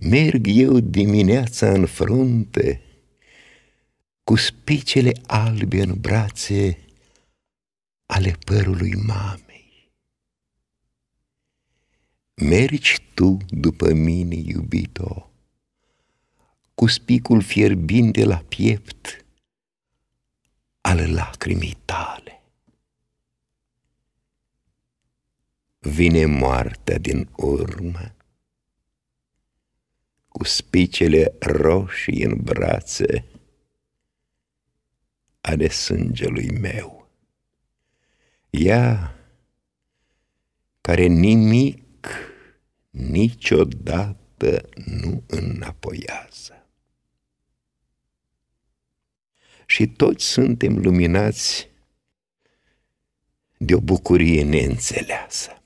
Merg eu dimineața în frunte, cu spicele albe în brațe ale părului mamei. Mergi tu după mine, iubito, cu spicul fierbinte la piept al lacrimii tale. Vine moartea din urmă, spicele roșii în brațe ale sângelui meu. Ea care nimic niciodată nu înapoiază. Și toți suntem luminați de o bucurie neînțeleasă.